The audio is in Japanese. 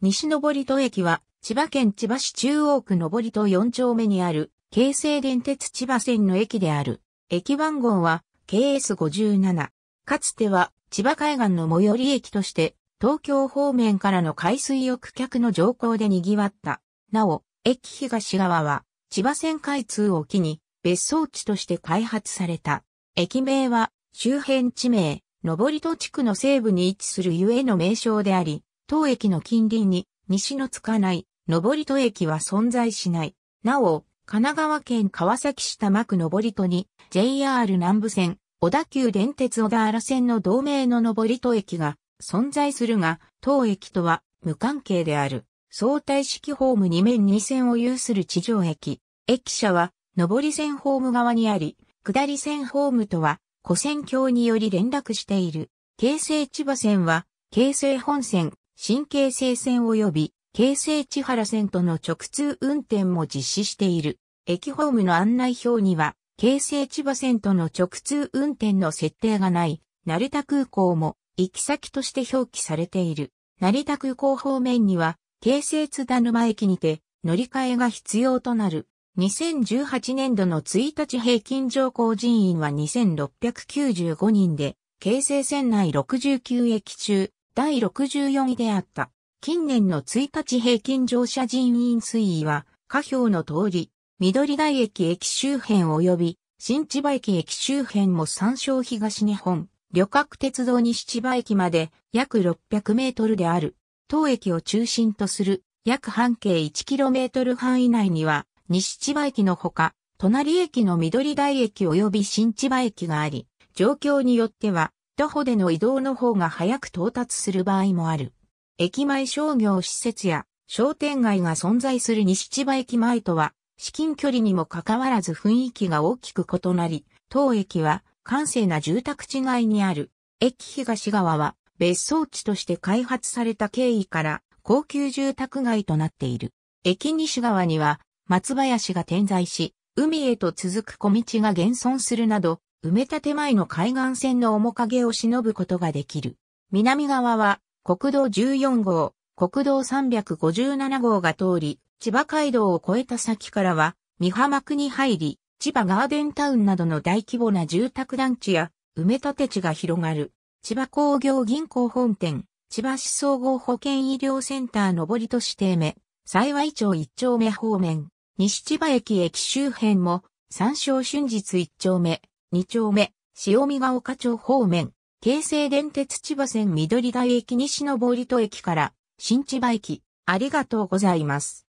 西登戸駅は、千葉県千葉市中央区登戸4丁目にある、京成電鉄千葉線の駅である。駅番号は、KS57。かつては、千葉海岸の最寄り駅として、東京方面からの海水浴客の乗降で賑わった。なお、駅東側は、千葉線開通を機に、別荘地として開発された。駅名は、周辺地名、登戸地区の西部に位置するゆえの名称であり、当駅の近隣に西のつかない上戸駅は存在しない。なお、神奈川県川崎市多摩区上戸に JR 南部線、小田急電鉄小田原線の同名の上戸駅が存在するが、当駅とは無関係である。相対式ホーム2面2線を有する地上駅。駅舎は上り線ホーム側にあり、下り線ホームとは古線橋により連絡している。京成千葉線は京成本線、神経性線及び京成千原線との直通運転も実施している。駅ホームの案内表には、京成千葉線との直通運転の設定がない、成田空港も行き先として表記されている。成田空港方面には、京成津田沼駅にて乗り換えが必要となる。2018年度の1日平均乗降人員は2695人で、京成線内69駅中、第64位であった。近年の1日平均乗車人員推移は、下表の通り、緑台駅駅周辺及び、新千葉駅駅周辺も参照東日本、旅客鉄道西千葉駅まで約600メートルである。当駅を中心とする約半径 1km 範囲内には、西千葉駅のほか、隣駅の緑台駅及び新千葉駅があり、状況によっては、徒歩での移動の方が早く到達する場合もある。駅前商業施設や商店街が存在する西千葉駅前とは、至近距離にもかかわらず雰囲気が大きく異なり、当駅は閑静な住宅地街にある。駅東側は別荘地として開発された経緯から高級住宅街となっている。駅西側には松林が点在し、海へと続く小道が現存するなど、埋め立て前の海岸線の面影を忍ぶことができる。南側は国道14号、国道357号が通り、千葉街道を越えた先からは、三浜区に入り、千葉ガーデンタウンなどの大規模な住宅団地や埋め立て地が広がる。千葉工業銀行本店、千葉市総合保健医療センター上りと指定目、幸い町一丁目方面、西千葉駅駅周辺も、三章春日一丁目、2丁目、潮見ヶ丘町方面、京成電鉄千葉線緑台駅西のボリト駅から、新千葉駅、ありがとうございます。